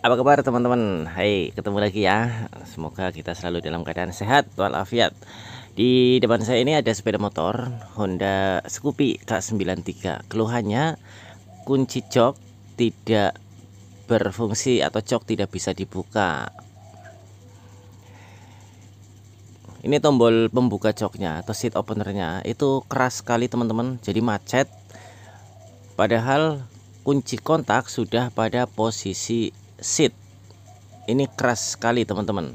Apa kabar teman-teman? Hai, ketemu lagi ya. Semoga kita selalu dalam keadaan sehat walafiat. Di depan saya ini ada sepeda motor Honda Scoopy K93. Keluhannya kunci jok tidak berfungsi atau jok tidak bisa dibuka. Ini tombol pembuka joknya atau seat openernya itu keras sekali teman-teman, jadi macet. Padahal kunci kontak sudah pada posisi Seat ini keras sekali teman-teman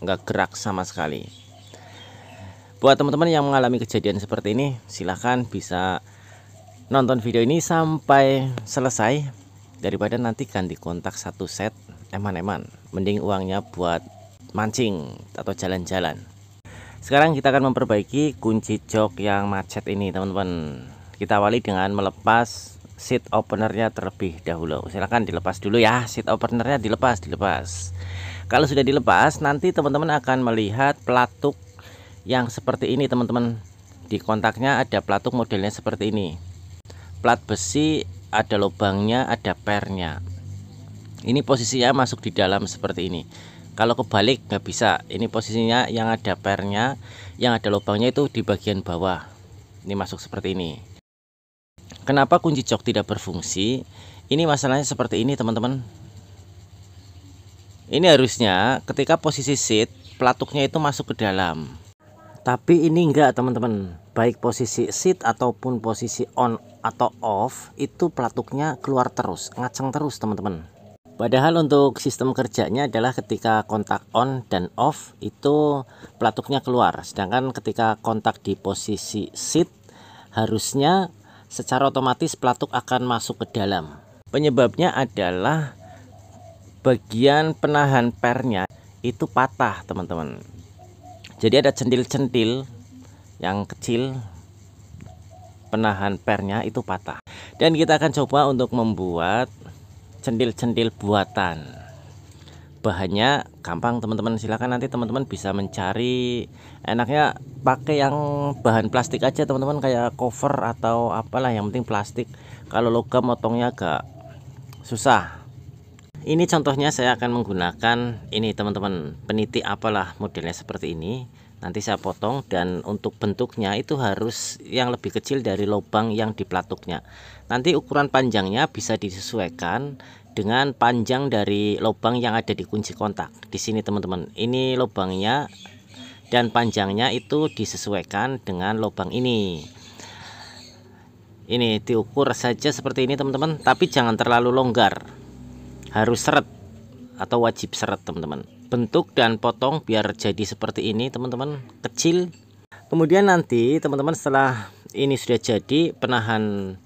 nggak gerak sama sekali buat teman-teman yang mengalami kejadian seperti ini silahkan bisa nonton video ini sampai selesai daripada nanti ganti kontak satu set eman-eman mending uangnya buat mancing atau jalan-jalan sekarang kita akan memperbaiki kunci jok yang macet ini teman-teman kita awali dengan melepas seat openernya terlebih dahulu silahkan dilepas dulu ya seat openernya dilepas dilepas kalau sudah dilepas nanti teman-teman akan melihat pelatuk yang seperti ini teman-teman di kontaknya ada pelatuk modelnya seperti ini plat besi ada lubangnya ada pernya ini posisinya masuk di dalam seperti ini kalau kebalik nggak bisa ini posisinya yang ada pernya yang ada lubangnya itu di bagian bawah ini masuk seperti ini Kenapa kunci jok tidak berfungsi? Ini masalahnya seperti ini teman-teman. Ini harusnya ketika posisi seat pelatuknya itu masuk ke dalam. Tapi ini enggak teman-teman. Baik posisi seat ataupun posisi on atau off itu pelatuknya keluar terus, ngaceng terus teman-teman. Padahal untuk sistem kerjanya adalah ketika kontak on dan off itu pelatuknya keluar. Sedangkan ketika kontak di posisi seat harusnya secara otomatis pelatuk akan masuk ke dalam. Penyebabnya adalah bagian penahan pernya itu patah, teman-teman. Jadi ada centil-centil yang kecil penahan pernya itu patah. Dan kita akan coba untuk membuat centil-centil buatan bahannya gampang teman-teman silahkan nanti teman-teman bisa mencari enaknya pakai yang bahan plastik aja teman-teman kayak cover atau apalah yang penting plastik kalau logam motongnya agak susah ini contohnya saya akan menggunakan ini teman-teman peniti apalah modelnya seperti ini nanti saya potong dan untuk bentuknya itu harus yang lebih kecil dari lubang yang di pelatuknya nanti ukuran panjangnya bisa disesuaikan dengan panjang dari lubang yang ada di kunci kontak. Di sini teman-teman, ini lubangnya dan panjangnya itu disesuaikan dengan lubang ini. Ini diukur saja seperti ini teman-teman, tapi jangan terlalu longgar. Harus seret atau wajib seret teman-teman. Bentuk dan potong biar jadi seperti ini teman-teman, kecil. Kemudian nanti teman-teman setelah ini sudah jadi penahan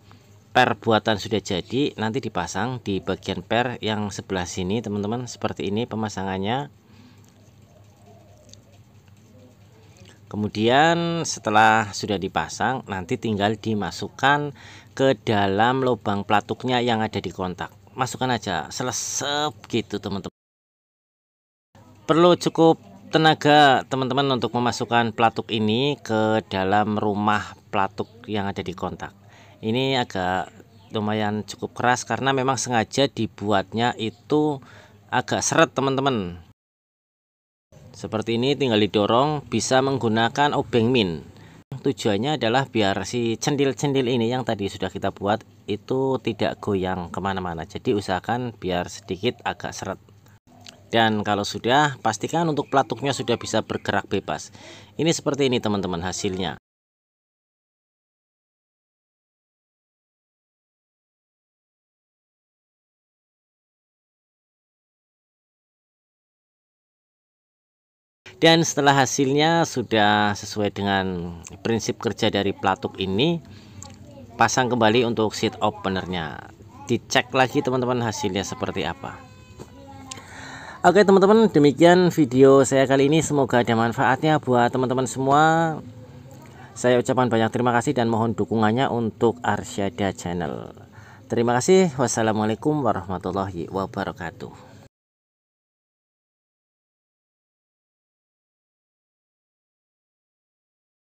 per buatan sudah jadi nanti dipasang di bagian per yang sebelah sini teman-teman seperti ini pemasangannya kemudian setelah sudah dipasang nanti tinggal dimasukkan ke dalam lubang pelatuknya yang ada di kontak masukkan aja selesai gitu teman-teman perlu cukup tenaga teman-teman untuk memasukkan pelatuk ini ke dalam rumah pelatuk yang ada di kontak ini agak lumayan cukup keras karena memang sengaja dibuatnya itu agak seret teman-teman seperti ini tinggal didorong bisa menggunakan obeng min tujuannya adalah biar si cendil-cendil ini yang tadi sudah kita buat itu tidak goyang kemana-mana jadi usahakan biar sedikit agak seret dan kalau sudah pastikan untuk pelatuknya sudah bisa bergerak bebas ini seperti ini teman-teman hasilnya dan setelah hasilnya sudah sesuai dengan prinsip kerja dari platuk ini pasang kembali untuk seat openernya dicek lagi teman-teman hasilnya seperti apa Oke teman-teman demikian video saya kali ini semoga ada manfaatnya buat teman-teman semua saya ucapkan banyak terima kasih dan mohon dukungannya untuk Arsyada Channel. Terima kasih. Wassalamualaikum warahmatullahi wabarakatuh.